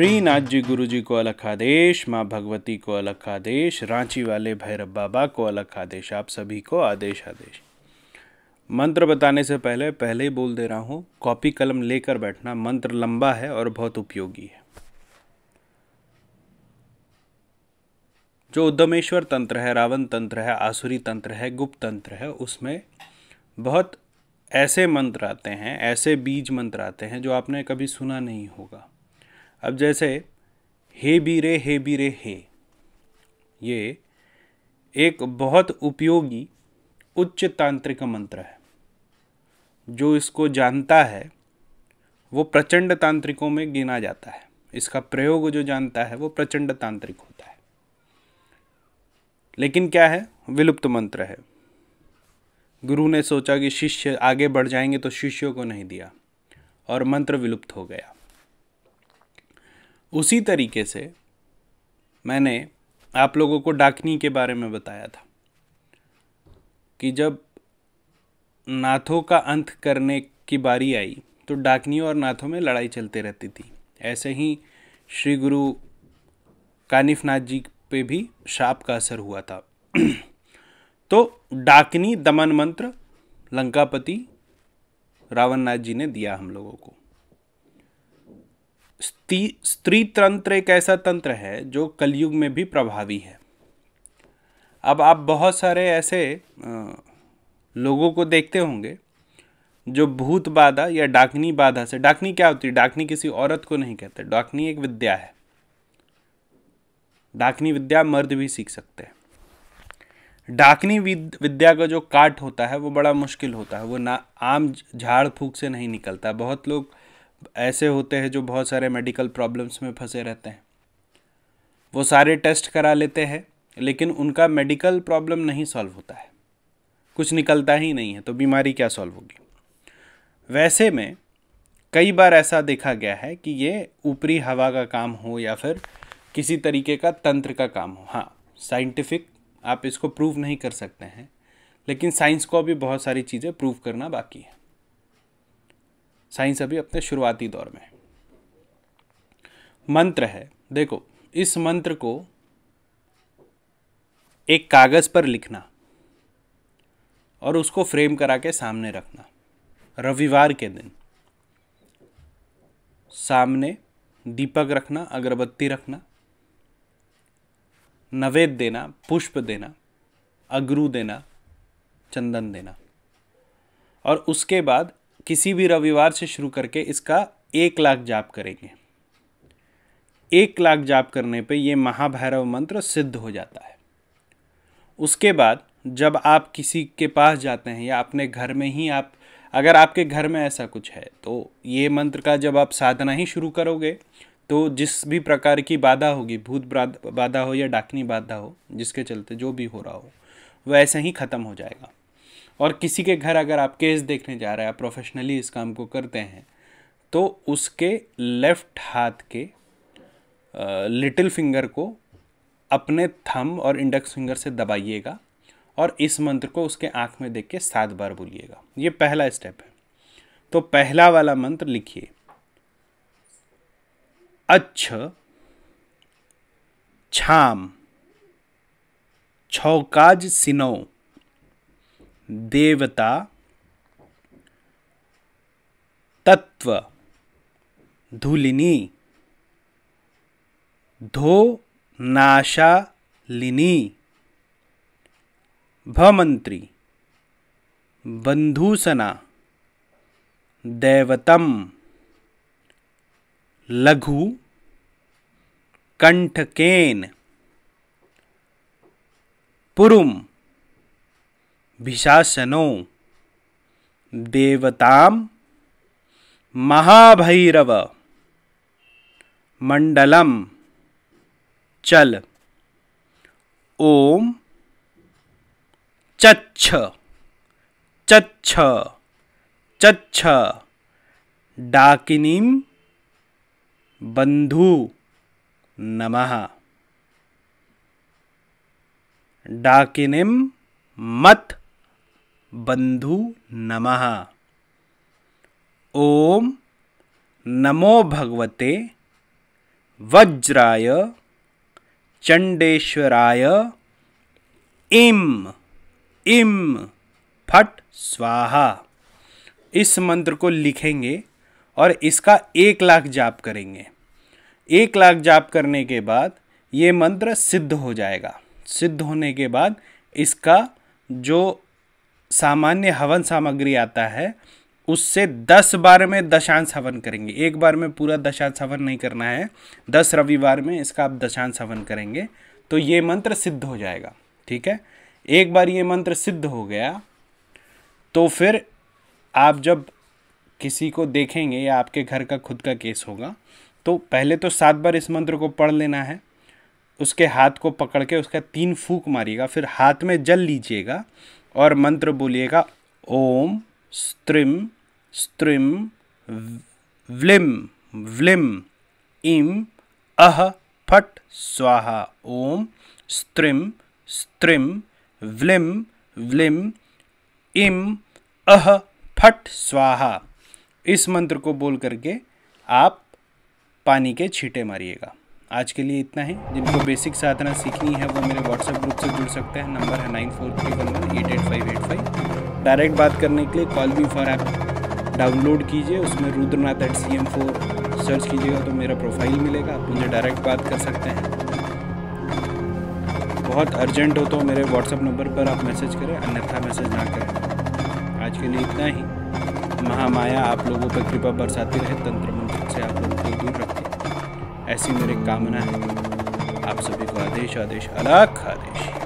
श्रीनाथ जी गुरु जी को अलग आदेश माँ भगवती को अलग आदेश रांची वाले भैरव बाबा को अलग आदेश आप सभी को आदेश आदेश मंत्र बताने से पहले पहले ही बोल दे रहा हूँ कॉपी कलम लेकर बैठना मंत्र लंबा है और बहुत उपयोगी है जो उद्यमेश्वर तंत्र है रावण तंत्र है आसुरी तंत्र है गुप्त तंत्र है उसमें बहुत ऐसे मंत्र आते हैं ऐसे बीज मंत्र आते हैं जो आपने कभी सुना नहीं होगा अब जैसे हे बी रे हे बीरे हे ये एक बहुत उपयोगी उच्च तांत्रिक मंत्र है जो इसको जानता है वो प्रचंड तांत्रिकों में गिना जाता है इसका प्रयोग जो जानता है वो प्रचंड तांत्रिक होता है लेकिन क्या है विलुप्त मंत्र है गुरु ने सोचा कि शिष्य आगे बढ़ जाएंगे तो शिष्यों को नहीं दिया और मंत्र विलुप्त हो गया उसी तरीके से मैंने आप लोगों को डाकनी के बारे में बताया था कि जब नाथों का अंत करने की बारी आई तो डाकनी और नाथों में लड़ाई चलते रहती थी ऐसे ही श्री गुरु कानिफ नाथ जी पे भी शाप का असर हुआ था तो डाकनी दमन मंत्र लंकापति रावण नाथ जी ने दिया हम लोगों को स्त्री तंत्र एक ऐसा तंत्र है जो कलयुग में भी प्रभावी है अब आप बहुत सारे ऐसे लोगों को देखते होंगे जो भूत बाधा या डाकनी बाधा से डाकनी क्या होती है डाकनी किसी औरत को नहीं कहते डाकनी एक विद्या है डाकनी विद्या मर्द भी सीख सकते हैं डाकनी विद्या का जो काट होता है वो बड़ा मुश्किल होता है वो ना आम झाड़ फूक से नहीं निकलता बहुत लोग ऐसे होते हैं जो बहुत सारे मेडिकल प्रॉब्लम्स में फंसे रहते हैं वो सारे टेस्ट करा लेते हैं लेकिन उनका मेडिकल प्रॉब्लम नहीं सॉल्व होता है कुछ निकलता ही नहीं है तो बीमारी क्या सॉल्व होगी वैसे में कई बार ऐसा देखा गया है कि ये ऊपरी हवा का काम हो या फिर किसी तरीके का तंत्र का काम हो हाँ साइंटिफिक आप इसको प्रूव नहीं कर सकते हैं लेकिन साइंस को भी बहुत सारी चीज़ें प्रूव करना बाकी है साइंस अभी अपने शुरुआती दौर में मंत्र है देखो इस मंत्र को एक कागज़ पर लिखना और उसको फ्रेम करा के सामने रखना रविवार के दिन सामने दीपक रखना अगरबत्ती रखना नवेद देना पुष्प देना अगरू देना चंदन देना और उसके बाद किसी भी रविवार से शुरू करके इसका एक लाख जाप करेंगे एक लाख जाप करने पे ये महाभैरव मंत्र सिद्ध हो जाता है उसके बाद जब आप किसी के पास जाते हैं या अपने घर में ही आप अगर आपके घर में ऐसा कुछ है तो ये मंत्र का जब आप साधना ही शुरू करोगे तो जिस भी प्रकार की बाधा होगी भूत बाधा हो या डाकनी बाधा हो जिसके चलते जो भी हो रहा हो वह ऐसे ही ख़त्म हो जाएगा और किसी के घर अगर आप केस देखने जा रहे हैं आप प्रोफेशनली इस काम को करते हैं तो उसके लेफ्ट हाथ के लिटिल फिंगर को अपने थम और इंडेक्स फिंगर से दबाइएगा और इस मंत्र को उसके आँख में देख के सात बार बोलिएगा ये पहला स्टेप है तो पहला वाला मंत्र लिखिए अच्छ छाम छौकाज सिनो देवता तत्व धूलिनी धो नाशालिनी भमंत्री बंधुसना दैवतम लघु कंठकेन पुरुम भिशासनो देवताम महाभैरव मंडलम चल ओम चच्छ चच्छ चच्छ डाकिनीम बंधु नमः डाकिनीम मत बंधु नमः ओम नमो भगवते वज्राय चंडेश्वराय इम इम फट स्वाहा इस मंत्र को लिखेंगे और इसका एक लाख जाप करेंगे एक लाख जाप करने के बाद ये मंत्र सिद्ध हो जाएगा सिद्ध होने के बाद इसका जो सामान्य हवन सामग्री आता है उससे दस बार में दशांश हवन करेंगे एक बार में पूरा दशांश हवन नहीं करना है दस रविवार में इसका आप दशांश हवन करेंगे तो ये मंत्र सिद्ध हो जाएगा ठीक है एक बार ये मंत्र सिद्ध हो गया तो फिर आप जब किसी को देखेंगे या आपके घर का खुद का केस होगा तो पहले तो सात बार इस मंत्र को पढ़ लेना है उसके हाथ को पकड़ के उसका तीन फूक मारिएगा फिर हाथ में जल लीजिएगा और मंत्र बोलिएगा ओम स्त्रिम स्त्रिम व्लिम व्लिम इम अह फट स्वाहा ओम स्त्रिम स्त्रिम व्लिम व्लिम इम अह फट स्वाहा इस मंत्र को बोल करके आप पानी के छींटे मारिएगा आज के लिए इतना ही जिनको बेसिक साधना सीखनी है वो मेरे व्हाट्सएप ग्रुप से जुड़ सकते हैं नंबर है nine four three one one eight eight five eight five direct बात करने के लिए कॉल भी फॉर ऐप डाउनलोड कीजिए उसमें Rudranath eight C M four search कीजिएगा तो मेरा प्रोफाइल मिलेगा आप मुझे डायरेक्ट बात कर सकते हैं बहुत अर्जेंट हो तो मेरे व्हाट्सएप नंबर पर आप मैसेज करें अन्यथा मैसेज ना करें आज के लिए इतना ही महामाया आप लोगों पर कृपा बरसाती रहे तंत्र मंत्र से आप लोगों को दूर रखें ऐसी मेरी कामना है आप सभी को आदेश आदेश अलाख आदेश